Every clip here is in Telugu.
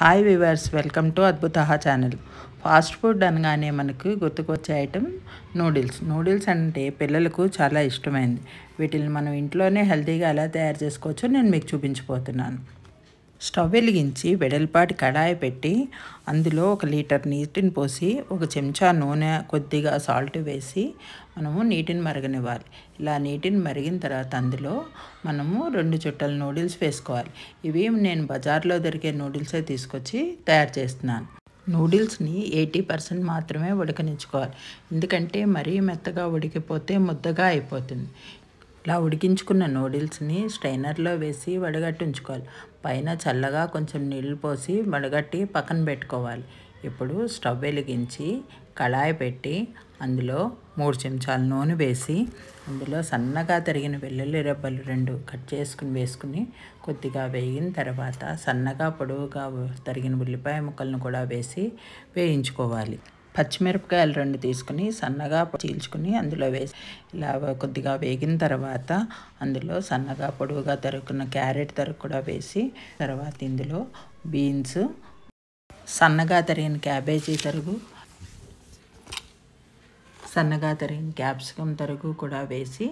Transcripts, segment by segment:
hi viewers welcome to Adbhutaha channel fast food అనగానే మనకు గుర్తుకొచ్చే ఐటెం నూడిల్స్ నూడిల్స్ అంటే పిల్లలకు చాలా ఇష్టమైంది వీటిని మనం ఇంట్లోనే హెల్తీగా ఎలా తయారు చేసుకోవచ్చో నేను మీకు చూపించిపోతున్నాను స్టవ్ వెలిగించి వెడల్పాటి కడాయి పెట్టి అందులో ఒక లీటర్ నీటిని పోసి ఒక చెంచా నూనె కొద్దిగా సాల్ట్ వేసి మనము నీటిని మరగనివ్వాలి ఇలా నీటిని మరిగిన తర్వాత అందులో మనము రెండు చుట్టల నూడిల్స్ వేసుకోవాలి ఇవి నేను బజార్లో దొరికే నూడిల్సే తీసుకొచ్చి తయారు చేస్తున్నాను నూడిల్స్ని ఎయిటీ పర్సెంట్ మాత్రమే ఉడకనించుకోవాలి ఎందుకంటే మరీ మెత్తగా ఉడికిపోతే ముద్దగా అయిపోతుంది ఇలా ఉడికించుకున్న నూడిల్స్ని స్ట్రైనర్లో వేసి వడగట్టి ఉంచుకోవాలి పైన చల్లగా కొంచెం నీళ్లు పోసి వడగట్టి పక్కన పెట్టుకోవాలి ఇప్పుడు స్టవ్ వెలిగించి కళాయి పెట్టి అందులో మూడు చెంచాల నూనె వేసి అందులో సన్నగా తరిగిన వెల్లుల్లి రెబ్బలు రెండు కట్ చేసుకుని వేసుకుని కొద్దిగా వేగిన తర్వాత సన్నగా పొడవుగా తరిగిన ఉల్లిపాయ ముక్కలను కూడా వేసి వేయించుకోవాలి పచ్చిమిరపకాయలు రెండు తీసుకుని సన్నగా చీల్చుకుని అందులో వేసి ఇలా కొద్దిగా వేగిన తర్వాత అందులో సన్నగా పొడవుగా తరుక్కున్న క్యారెట్ తరగ కూడా వేసి తర్వాత ఇందులో బీన్స్ సన్నగా తరిగిన క్యాబేజీ తరుగు సన్నగా తరిగిన క్యాప్సికమ్ తరుగు కూడా వేసి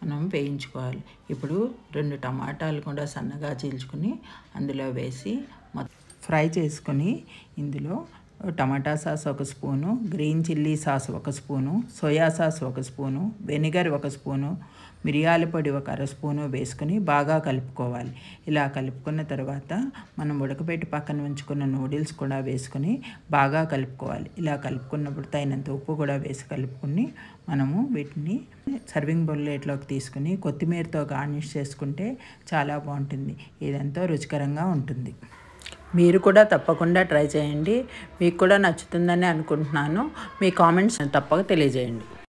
మనం వేయించుకోవాలి ఇప్పుడు రెండు టమాటాలు కూడా సన్నగా చీల్చుకుని అందులో వేసి ఫ్రై చేసుకొని ఇందులో టమాటా సాస్ ఒక స్పూను గ్రీన్ చిల్లీ సాస్ ఒక స్పూను సోయా సాస్ ఒక స్పూను వెనిగర్ ఒక స్పూను మిరియాల పొడి ఒక అర స్పూను వేసుకుని బాగా కలుపుకోవాలి ఇలా కలుపుకున్న తర్వాత మనం ఉడకబెట్టి పక్కన ఉంచుకున్న నూడిల్స్ కూడా వేసుకుని బాగా కలుపుకోవాలి ఇలా కలుపుకున్నప్పుడు తగినంత ఉప్పు కూడా వేసి కలుపుకుని మనము వీటిని సర్వింగ్ బౌల్లోకి తీసుకుని కొత్తిమీరతో గార్నిష్ చేసుకుంటే చాలా బాగుంటుంది ఇదంతా రుచికరంగా ఉంటుంది మీరు కూడా తప్పకుండా ట్రై చేయండి మీకు కూడా నచ్చుతుందని అనుకుంటున్నాను మీ కామెంట్స్ తప్పక తెలియజేయండి